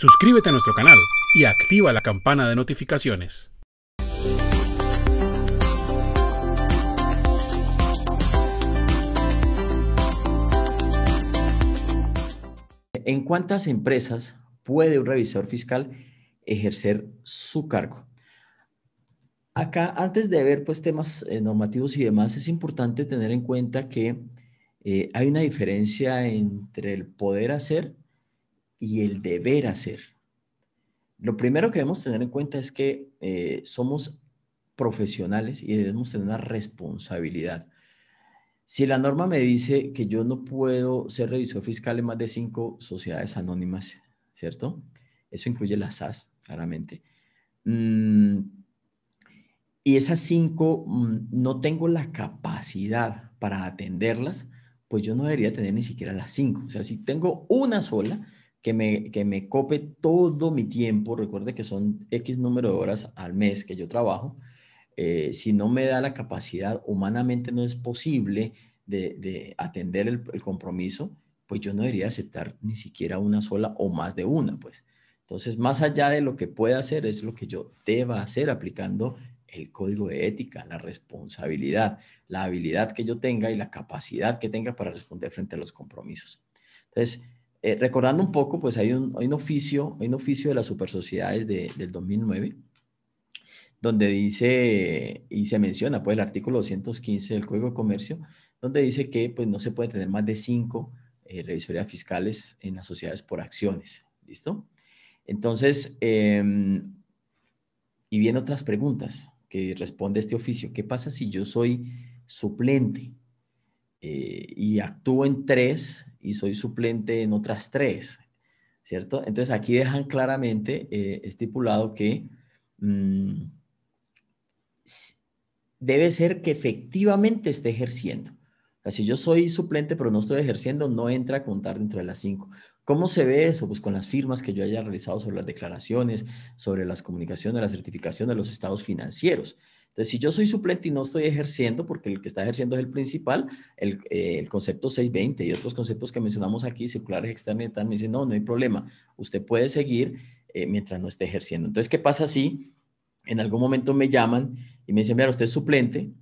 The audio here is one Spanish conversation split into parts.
Suscríbete a nuestro canal y activa la campana de notificaciones. ¿En cuántas empresas puede un revisor fiscal ejercer su cargo? Acá, antes de ver pues, temas eh, normativos y demás, es importante tener en cuenta que eh, hay una diferencia entre el poder hacer y el deber hacer. Lo primero que debemos tener en cuenta es que eh, somos profesionales y debemos tener una responsabilidad. Si la norma me dice que yo no puedo ser revisor fiscal en más de cinco sociedades anónimas, ¿cierto? Eso incluye las SAS, claramente. Mm, y esas cinco mm, no tengo la capacidad para atenderlas, pues yo no debería tener ni siquiera las cinco. O sea, si tengo una sola, que me, que cope todo mi tiempo, recuerde que son X número de horas al mes que yo trabajo, eh, si no me da la capacidad, humanamente no es posible de, atender el, el, compromiso, pues yo no debería aceptar ni siquiera una sola o más de una, pues. Entonces, más allá de lo que pueda hacer, es lo que yo deba hacer aplicando el código de ética, la responsabilidad, la habilidad que yo tenga y la capacidad que tenga para responder frente a los compromisos. Entonces, eh, recordando un poco, pues hay un, oficio, hay un oficio de las supersociedades del 2009, donde dice, y se menciona, pues el artículo 215 del Código de Comercio, donde dice que pues no se puede tener más de cinco eh, revisorías fiscales en las sociedades por acciones, ¿listo? Entonces, em, y vienen otras preguntas que responde este oficio. ¿Qué pasa si yo soy suplente eh, y actúo en tres y soy suplente en otras tres, ¿cierto? Entonces aquí dejan claramente eh, estipulado que mm, debe ser que efectivamente esté ejerciendo si yo soy suplente pero no estoy ejerciendo, no entra a contar dentro de las cinco. ¿Cómo se ve eso? Pues con las firmas que yo haya realizado sobre las declaraciones, sobre las comunicaciones, la certificación de los estados financieros. Entonces, si yo soy suplente y no estoy ejerciendo, porque el que está ejerciendo es el principal, el, eh, concepto 620 y otros conceptos que mencionamos aquí, circulares externos y me dicen, no, no hay problema, usted puede seguir eh, mientras no esté ejerciendo. Entonces, ¿qué pasa si en algún momento me llaman y me dicen, mira, usted es suplente,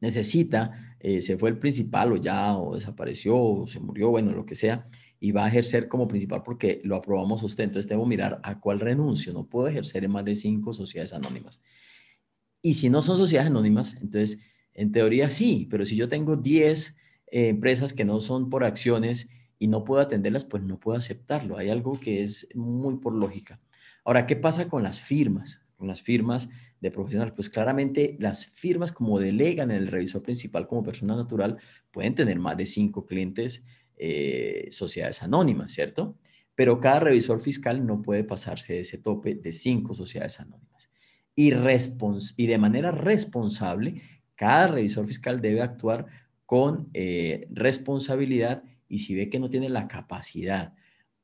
necesita eh, se fue el principal o ya, o desapareció, o se murió, bueno, lo que sea, y va a ejercer como principal porque lo aprobamos usted. Entonces debo mirar a cuál renuncio. No puedo ejercer en más de cinco sociedades anónimas. Y si no son sociedades anónimas, entonces en teoría sí, pero si yo tengo 10 eh, empresas que no son por acciones y no puedo atenderlas, pues no puedo aceptarlo. Hay algo que es muy por lógica. Ahora, ¿qué pasa con las firmas? las firmas de profesionales, pues claramente las firmas como delegan el revisor principal como persona natural pueden tener más de cinco clientes, eh, sociedades anónimas, ¿cierto? Pero cada revisor fiscal no puede pasarse de ese tope de cinco sociedades anónimas. Y, y de manera responsable, cada revisor fiscal debe actuar con eh, responsabilidad y si ve que no tiene la capacidad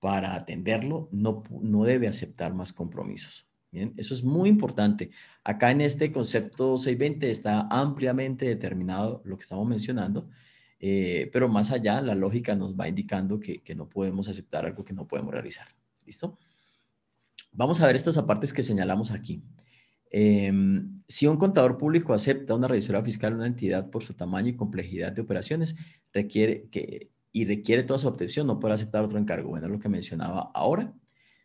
para atenderlo, no debe aceptar más compromisos. Bien, eso es muy importante. Acá en este concepto 620 está ampliamente determinado lo que estamos mencionando, eh, pero más allá la lógica nos va indicando que, no podemos aceptar algo que no podemos realizar. ¿Listo? Vamos a ver estas apartes que señalamos aquí. Em, si un contador público acepta una revisora fiscal una entidad por su tamaño y complejidad de operaciones, requiere que, y requiere toda su obtención, no puede aceptar otro encargo. Bueno, es lo que mencionaba ahora.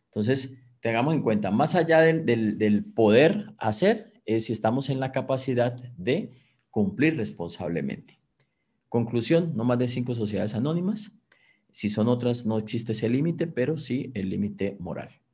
Entonces, tengamos en cuenta, más allá del, poder hacer, es si estamos en la capacidad de cumplir responsablemente. Conclusión, no más de cinco sociedades anónimas. Si son otras, no existe ese límite, pero sí el límite moral.